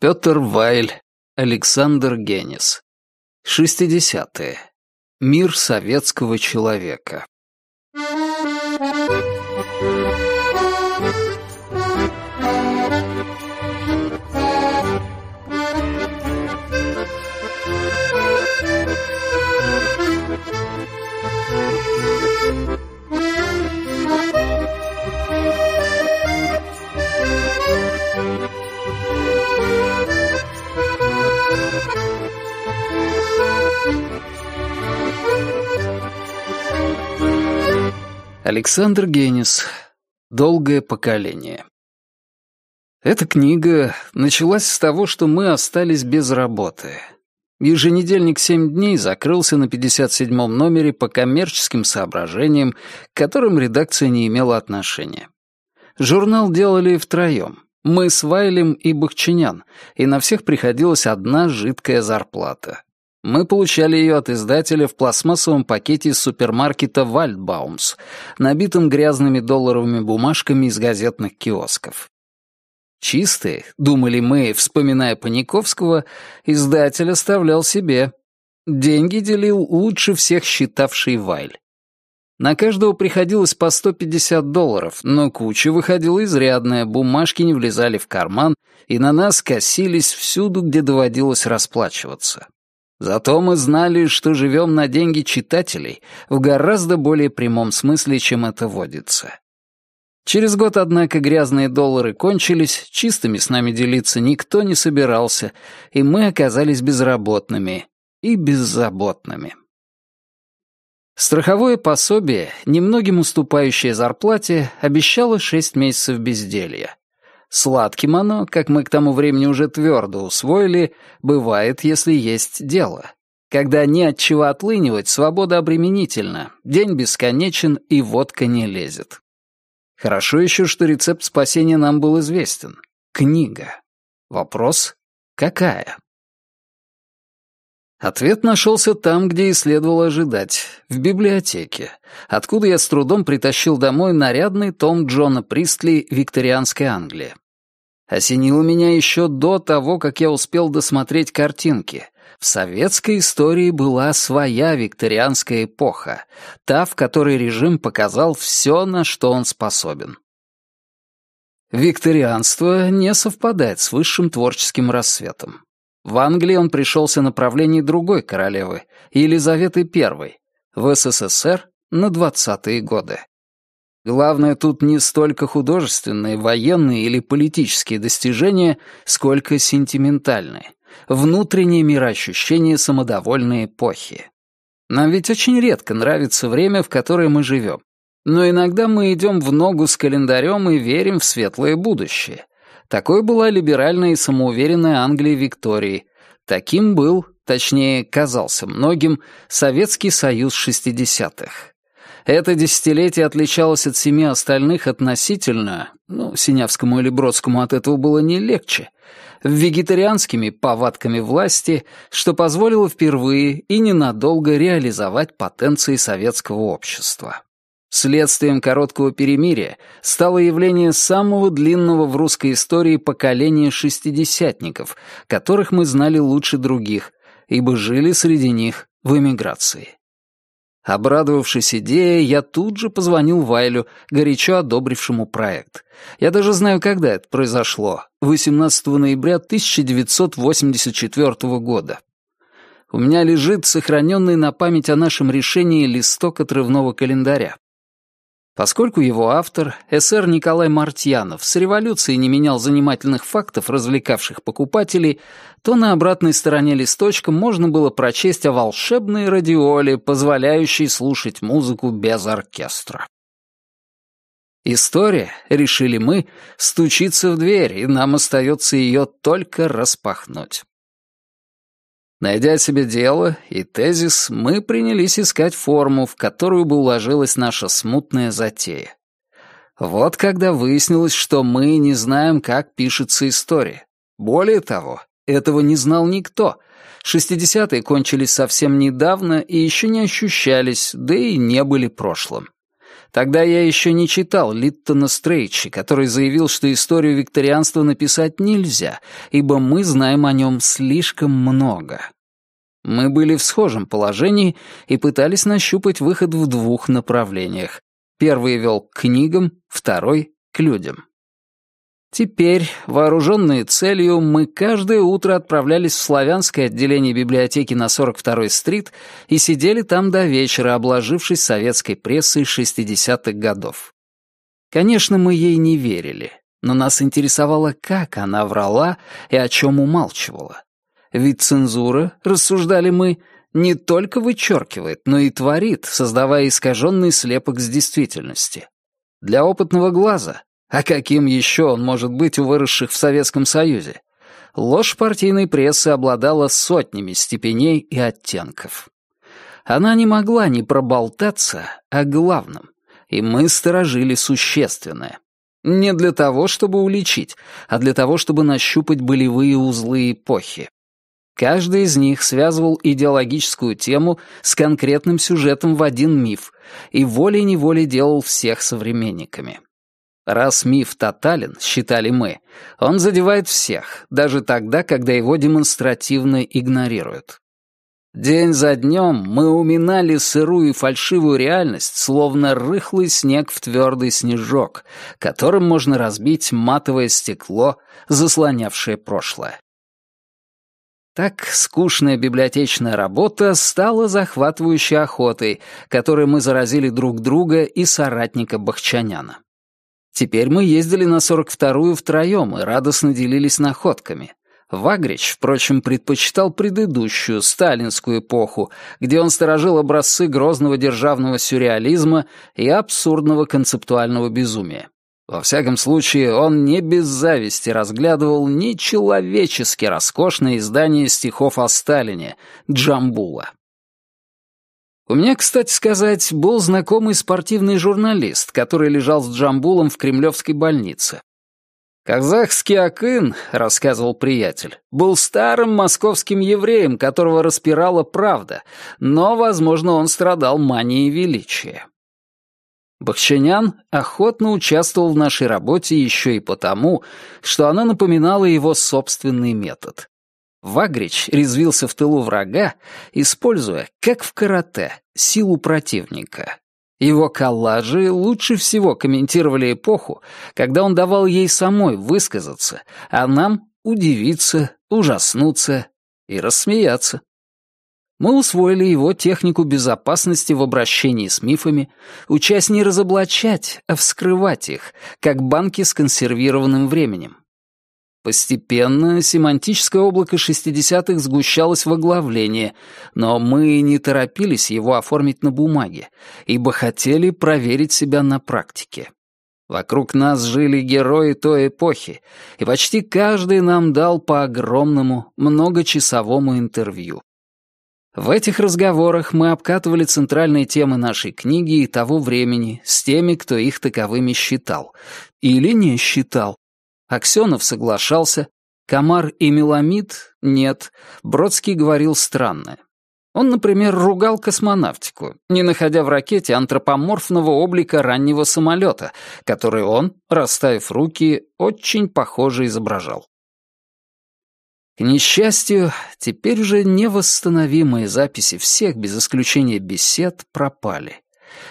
Пётр Вайль, Александр Генис. 60-е. Мир советского человека. Александр Генис. Долгое поколение. Эта книга началась с того, что мы остались без работы. Еженедельник «Семь дней» закрылся на 57-м номере по коммерческим соображениям, к которым редакция не имела отношения. Журнал делали втроем. Мы с Вайлем и Бахчинян, и на всех приходилась одна жидкая зарплата — мы получали ее от издателя в пластмассовом пакете из супермаркета «Вальдбаумс», набитом грязными долларовыми бумажками из газетных киосков. Чистые, думали мы, вспоминая Паниковского, издатель оставлял себе. Деньги делил лучше всех считавший Вайль. На каждого приходилось по 150 долларов, но куча выходила изрядная, бумажки не влезали в карман, и на нас косились всюду, где доводилось расплачиваться. Зато мы знали, что живем на деньги читателей в гораздо более прямом смысле, чем это водится. Через год, однако, грязные доллары кончились, чистыми с нами делиться никто не собирался, и мы оказались безработными и беззаботными. Страховое пособие, немногим уступающее зарплате, обещало 6 месяцев безделья. Сладким оно, как мы к тому времени уже твердо усвоили, бывает, если есть дело. Когда не от чего отлынивать, свобода обременительна, день бесконечен и водка не лезет. Хорошо еще, что рецепт спасения нам был известен. Книга. Вопрос — какая? Ответ нашелся там, где и следовало ожидать, в библиотеке, откуда я с трудом притащил домой нарядный том Джона Пристли «Викторианской Англии». Осенило меня еще до того, как я успел досмотреть картинки. В советской истории была своя викторианская эпоха, та, в которой режим показал все, на что он способен. Викторианство не совпадает с высшим творческим рассветом. В Англии он пришелся направлении другой королевы, Елизаветы I, в СССР на 20-е годы. Главное тут не столько художественные, военные или политические достижения, сколько сентиментальные, внутренние мироощущения самодовольной эпохи. Нам ведь очень редко нравится время, в которое мы живем. Но иногда мы идем в ногу с календарем и верим в светлое будущее. Такой была либеральная и самоуверенная Англия Виктории. Таким был, точнее, казался многим, Советский Союз 60-х. Это десятилетие отличалось от семи остальных относительно, ну, Синявскому или Бродскому от этого было не легче, вегетарианскими повадками власти, что позволило впервые и ненадолго реализовать потенции советского общества. Следствием короткого перемирия стало явление самого длинного в русской истории поколения шестидесятников, которых мы знали лучше других, ибо жили среди них в эмиграции. Обрадовавшись идее, я тут же позвонил Вайлю, горячо одобрившему проект. Я даже знаю, когда это произошло. 18 ноября 1984 года. У меня лежит сохраненный на память о нашем решении листок отрывного календаря. Поскольку его автор, СР Николай Мартьянов, с революции не менял занимательных фактов, развлекавших покупателей, то на обратной стороне листочка можно было прочесть о волшебной радиоле, позволяющей слушать музыку без оркестра. История, решили мы, стучится в дверь, и нам остается ее только распахнуть. Найдя себе дело и тезис, мы принялись искать форму, в которую бы уложилась наша смутная затея. Вот когда выяснилось, что мы не знаем, как пишется история. Более того, этого не знал никто. Шестидесятые кончились совсем недавно и еще не ощущались, да и не были прошлым. Тогда я еще не читал Литтона Стрейчи, который заявил, что историю викторианства написать нельзя, ибо мы знаем о нем слишком много. Мы были в схожем положении и пытались нащупать выход в двух направлениях. Первый вел к книгам, второй — к людям. Теперь, вооруженные целью, мы каждое утро отправлялись в славянское отделение библиотеки на 42-й стрит и сидели там до вечера, обложившись советской прессой 60-х годов. Конечно, мы ей не верили, но нас интересовало, как она врала и о чем умалчивала. Ведь цензура, рассуждали мы, не только вычеркивает, но и творит, создавая искаженный слепок с действительности. Для опытного глаза а каким еще он может быть у выросших в Советском Союзе? Ложь партийной прессы обладала сотнями степеней и оттенков. Она не могла не проболтаться о главном, и мы сторожили существенное. Не для того, чтобы уличить, а для того, чтобы нащупать болевые узлы эпохи. Каждый из них связывал идеологическую тему с конкретным сюжетом в один миф и волей-неволей делал всех современниками. Раз миф тотален, считали мы, он задевает всех, даже тогда, когда его демонстративно игнорируют. День за днем мы уминали сырую и фальшивую реальность, словно рыхлый снег в твердый снежок, которым можно разбить матовое стекло, заслонявшее прошлое. Так скучная библиотечная работа стала захватывающей охотой, которой мы заразили друг друга и соратника Бахчаняна. Теперь мы ездили на 42-ю втроем и радостно делились находками. Вагрич, впрочем, предпочитал предыдущую, сталинскую эпоху, где он сторожил образцы грозного державного сюрреализма и абсурдного концептуального безумия. Во всяком случае, он не без зависти разглядывал нечеловечески роскошное издание стихов о Сталине «Джамбула». У меня, кстати сказать, был знакомый спортивный журналист, который лежал с Джамбулом в кремлевской больнице. «Казахский Акын», — рассказывал приятель, — «был старым московским евреем, которого распирала правда, но, возможно, он страдал манией величия». Бахчинян охотно участвовал в нашей работе еще и потому, что она напоминала его собственный метод. Вагрич резвился в тылу врага, используя, как в карате, силу противника. Его коллажи лучше всего комментировали эпоху, когда он давал ей самой высказаться, а нам удивиться, ужаснуться и рассмеяться. Мы усвоили его технику безопасности в обращении с мифами, учась не разоблачать, а вскрывать их, как банки с консервированным временем. Постепенно семантическое облако 60-х сгущалось в оглавление, но мы не торопились его оформить на бумаге, ибо хотели проверить себя на практике. Вокруг нас жили герои той эпохи, и почти каждый нам дал по огромному, многочасовому интервью. В этих разговорах мы обкатывали центральные темы нашей книги и того времени с теми, кто их таковыми считал. Или не считал. Аксенов соглашался, Комар и Меламид — нет, Бродский говорил странное. Он, например, ругал космонавтику, не находя в ракете антропоморфного облика раннего самолета, который он, расставив руки, очень похоже изображал. К несчастью, теперь уже невосстановимые записи всех без исключения бесед пропали.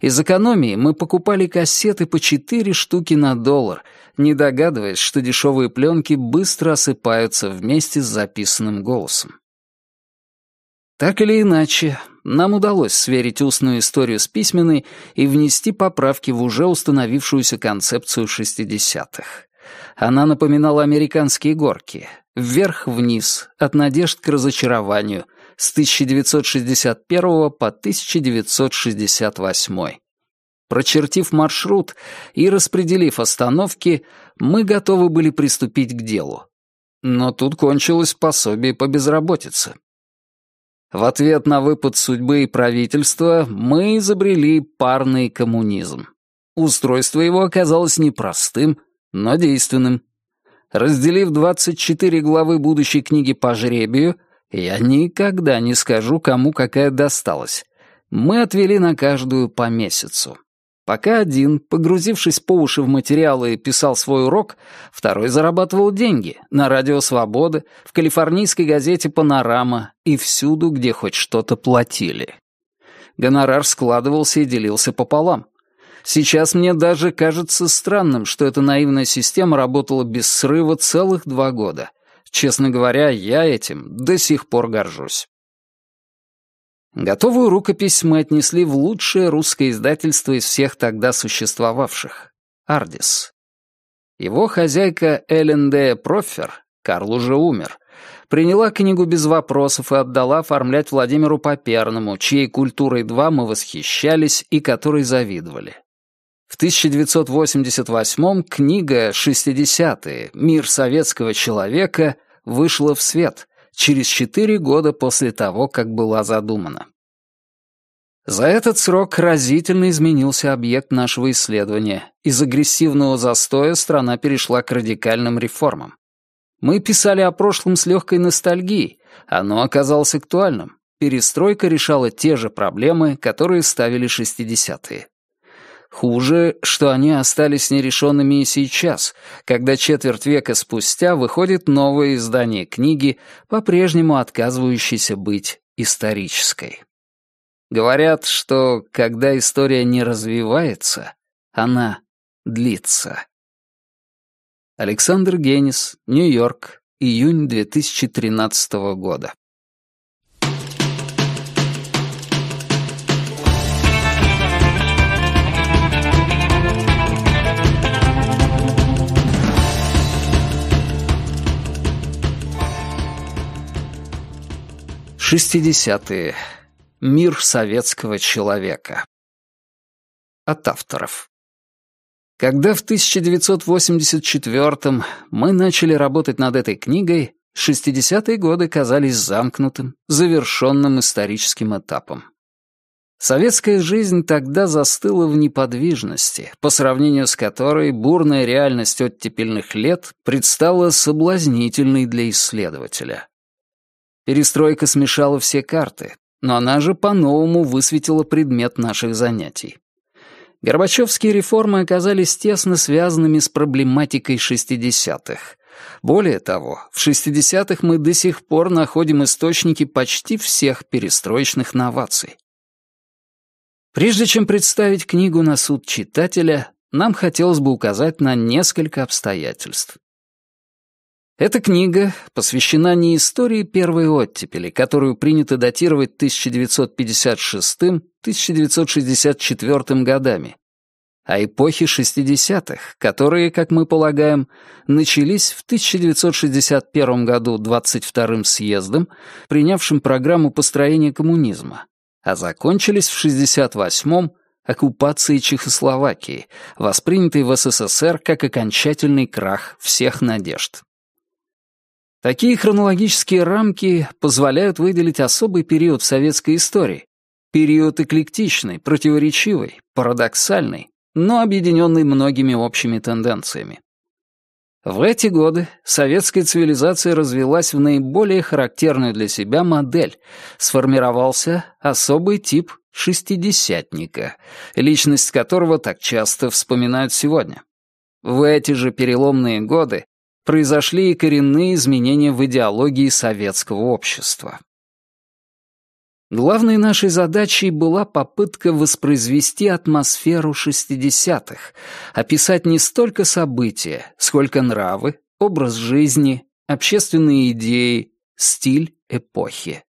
Из экономии мы покупали кассеты по 4 штуки на доллар, не догадываясь, что дешевые пленки быстро осыпаются вместе с записанным голосом. Так или иначе, нам удалось сверить устную историю с письменной и внести поправки в уже установившуюся концепцию 60-х. Она напоминала американские горки. Вверх-вниз, от надежд к разочарованию — с 1961 по 1968. Прочертив маршрут и распределив остановки, мы готовы были приступить к делу. Но тут кончилось пособие по безработице. В ответ на выпад судьбы и правительства мы изобрели парный коммунизм. Устройство его оказалось непростым, но действенным. Разделив 24 главы будущей книги по жребию, я никогда не скажу, кому какая досталась. Мы отвели на каждую по месяцу. Пока один, погрузившись по уши в материалы, писал свой урок, второй зарабатывал деньги на «Радио Свобода», в калифорнийской газете «Панорама» и всюду, где хоть что-то платили. Гонорар складывался и делился пополам. Сейчас мне даже кажется странным, что эта наивная система работала без срыва целых два года — Честно говоря, я этим до сих пор горжусь. Готовую рукопись мы отнесли в лучшее русское издательство из всех тогда существовавших — «Ардис». Его хозяйка Эллен Де Профер, Карл уже умер, приняла книгу без вопросов и отдала оформлять Владимиру Поперному, чьей культурой два мы восхищались и которой завидовали. В 1988-м книга шестидесятые Мир советского человека» вышла в свет через четыре года после того, как была задумана. За этот срок разительно изменился объект нашего исследования. Из агрессивного застоя страна перешла к радикальным реформам. Мы писали о прошлом с легкой ностальгией. Оно оказалось актуальным. Перестройка решала те же проблемы, которые ставили 60-е. Хуже, что они остались нерешенными и сейчас, когда четверть века спустя выходит новое издание книги, по-прежнему отказывающейся быть исторической. Говорят, что когда история не развивается, она длится. Александр Генис, Нью-Йорк, июнь 2013 года. Шестидесятые Мир советского человека. От авторов. Когда в 1984 мы начали работать над этой книгой, шестидесятые годы казались замкнутым, завершенным историческим этапом. Советская жизнь тогда застыла в неподвижности, по сравнению с которой бурная реальность оттепельных лет предстала соблазнительной для исследователя. Перестройка смешала все карты, но она же по-новому высветила предмет наших занятий. Горбачевские реформы оказались тесно связанными с проблематикой 60-х. Более того, в 60-х мы до сих пор находим источники почти всех перестроечных новаций. Прежде чем представить книгу на суд читателя, нам хотелось бы указать на несколько обстоятельств. Эта книга посвящена не истории первой оттепели, которую принято датировать 1956-1964 годами, а эпохи 60-х, которые, как мы полагаем, начались в 1961 году 22-м съездом, принявшим программу построения коммунизма, а закончились в 68-м оккупации Чехословакии, воспринятой в СССР как окончательный крах всех надежд. Такие хронологические рамки позволяют выделить особый период в советской истории. Период эклектичный, противоречивый, парадоксальный, но объединенный многими общими тенденциями. В эти годы советская цивилизация развелась в наиболее характерную для себя модель. Сформировался особый тип шестидесятника, личность которого так часто вспоминают сегодня. В эти же переломные годы произошли и коренные изменения в идеологии советского общества. Главной нашей задачей была попытка воспроизвести атмосферу 60-х, описать не столько события, сколько нравы, образ жизни, общественные идеи, стиль эпохи.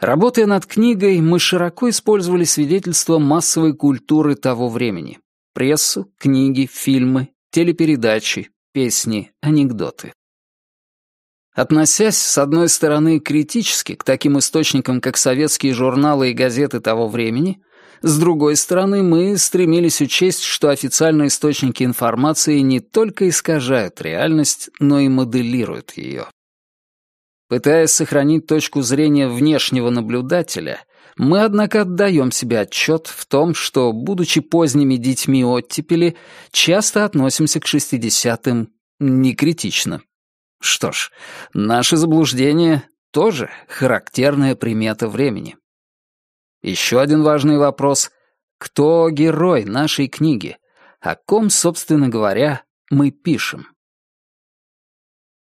Работая над книгой, мы широко использовали свидетельства массовой культуры того времени. Прессу, книги, фильмы, телепередачи, песни, анекдоты. Относясь, с одной стороны, критически к таким источникам, как советские журналы и газеты того времени, с другой стороны, мы стремились учесть, что официальные источники информации не только искажают реальность, но и моделируют ее. Пытаясь сохранить точку зрения внешнего наблюдателя, мы, однако, отдаем себе отчет в том, что, будучи поздними детьми оттепели, часто относимся к шестидесятым м некритично. Что ж, наше заблуждение — тоже характерная примета времени. Еще один важный вопрос — кто герой нашей книги? О ком, собственно говоря, мы пишем?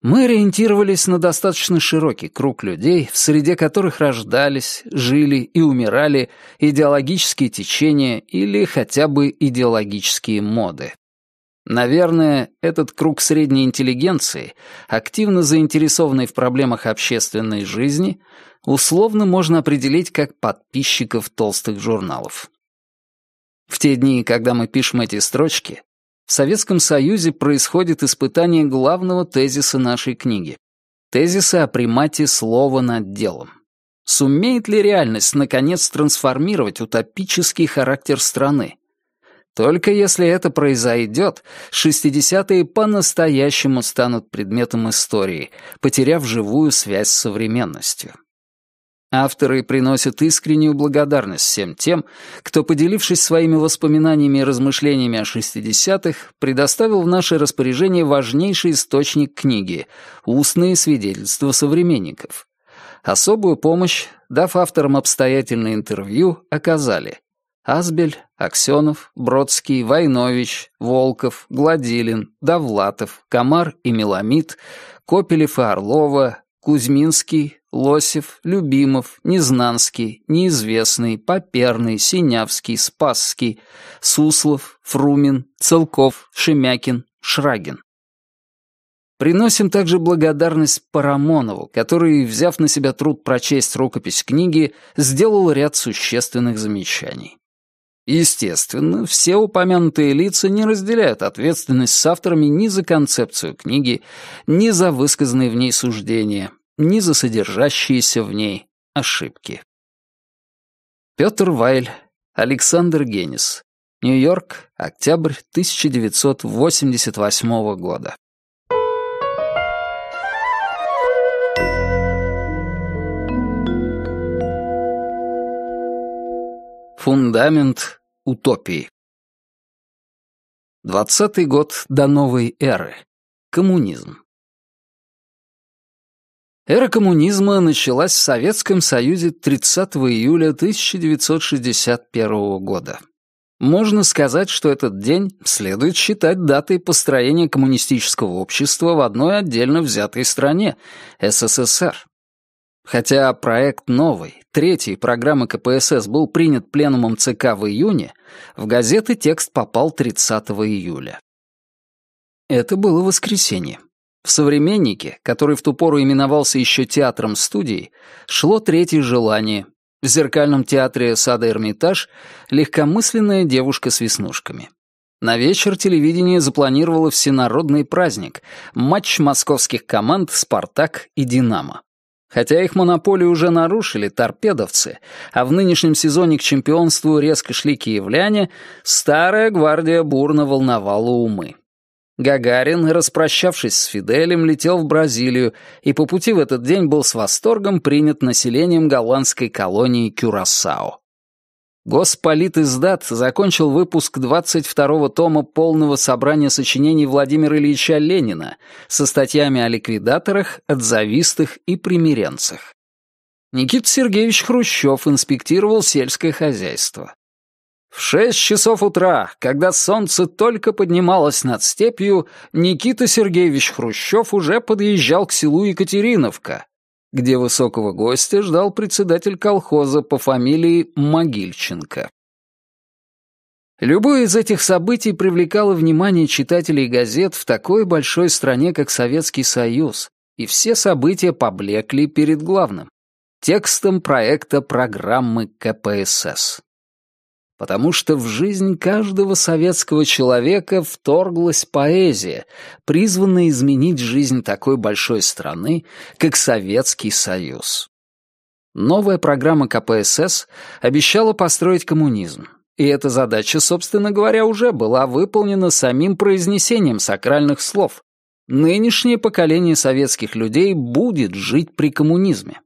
Мы ориентировались на достаточно широкий круг людей, в среде которых рождались, жили и умирали идеологические течения или хотя бы идеологические моды. Наверное, этот круг средней интеллигенции, активно заинтересованный в проблемах общественной жизни, условно можно определить как подписчиков толстых журналов. В те дни, когда мы пишем эти строчки, в Советском Союзе происходит испытание главного тезиса нашей книги — тезиса о примате слова над делом. Сумеет ли реальность, наконец, трансформировать утопический характер страны? Только если это произойдет, 60-е по-настоящему станут предметом истории, потеряв живую связь с современностью. Авторы приносят искреннюю благодарность всем тем, кто, поделившись своими воспоминаниями и размышлениями о 60-х, предоставил в наше распоряжение важнейший источник книги — устные свидетельства современников. Особую помощь, дав авторам обстоятельное интервью, оказали Азбель, Аксенов, Бродский, Войнович, Волков, Гладилин, Давлатов, Комар и Меламид, Копелев и Орлова, Кузьминский, Лосев, Любимов, Незнанский, Неизвестный, Поперный, Синявский, Спасский, Суслов, Фрумин, Целков, Шемякин, Шрагин. Приносим также благодарность Парамонову, который, взяв на себя труд прочесть рукопись книги, сделал ряд существенных замечаний. Естественно, все упомянутые лица не разделяют ответственность с авторами ни за концепцию книги, ни за высказанные в ней суждения, ни за содержащиеся в ней ошибки. Петр Вайль, Александр Генис, Нью-Йорк, октябрь 1988 года. Фундамент утопии. Двадцатый год до новой эры. Коммунизм. Эра коммунизма началась в Советском Союзе 30 июля 1961 года. Можно сказать, что этот день следует считать датой построения коммунистического общества в одной отдельно взятой стране – СССР. Хотя проект новой, третьей программы КПСС был принят пленумом ЦК в июне, в газеты текст попал 30 июля. Это было воскресенье. В «Современнике», который в ту пору именовался еще театром студии, шло третье желание. В зеркальном театре сада «Эрмитаж» легкомысленная девушка с веснушками. На вечер телевидение запланировало всенародный праздник — матч московских команд «Спартак» и «Динамо». Хотя их монополию уже нарушили торпедовцы, а в нынешнем сезоне к чемпионству резко шли киевляне, старая гвардия бурно волновала умы. Гагарин, распрощавшись с Фиделем, летел в Бразилию и по пути в этот день был с восторгом принят населением голландской колонии Кюрасао. Госполитиздат закончил выпуск 22-го тома полного собрания сочинений Владимира Ильича Ленина со статьями о ликвидаторах, отзавистых и примиренцах. Никита Сергеевич Хрущев инспектировал сельское хозяйство. В шесть часов утра, когда солнце только поднималось над степью, Никита Сергеевич Хрущев уже подъезжал к селу Екатериновка, где высокого гостя ждал председатель колхоза по фамилии Могильченко. Любое из этих событий привлекало внимание читателей газет в такой большой стране, как Советский Союз, и все события поблекли перед главным — текстом проекта программы КПСС потому что в жизнь каждого советского человека вторглась поэзия, призванная изменить жизнь такой большой страны, как Советский Союз. Новая программа КПСС обещала построить коммунизм, и эта задача, собственно говоря, уже была выполнена самим произнесением сакральных слов. Нынешнее поколение советских людей будет жить при коммунизме.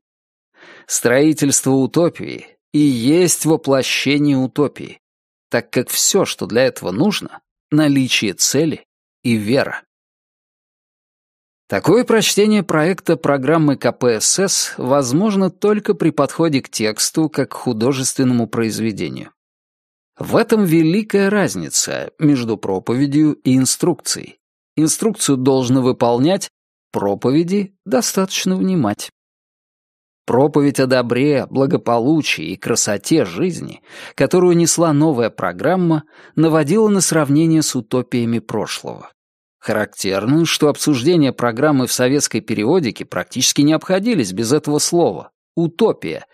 Строительство утопии, и есть воплощение утопии, так как все, что для этого нужно, наличие цели и вера. Такое прочтение проекта программы КПСС возможно только при подходе к тексту как к художественному произведению. В этом великая разница между проповедью и инструкцией. Инструкцию должно выполнять, проповеди достаточно внимать. Проповедь о добре, благополучии и красоте жизни, которую несла новая программа, наводила на сравнение с утопиями прошлого. Характерно, что обсуждения программы в советской периодике практически не обходились без этого слова — «утопия»,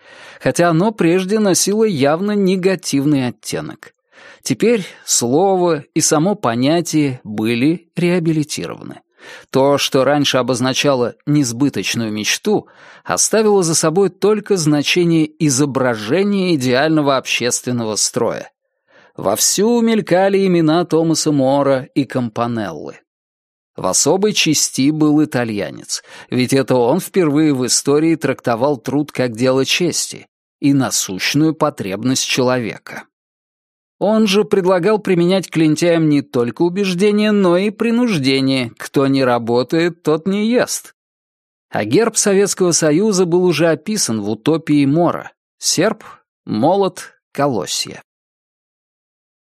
хотя оно прежде носило явно негативный оттенок. Теперь слово и само понятие были реабилитированы. То, что раньше обозначало «несбыточную мечту», оставило за собой только значение изображения идеального общественного строя. Вовсю мелькали имена Томаса Мора и Компанеллы. В особой части был итальянец, ведь это он впервые в истории трактовал труд как дело чести и насущную потребность человека. Он же предлагал применять к лентяям не только убеждение, но и принуждение. Кто не работает, тот не ест. А герб Советского Союза был уже описан в «Утопии Мора». Серп, молот, колосья.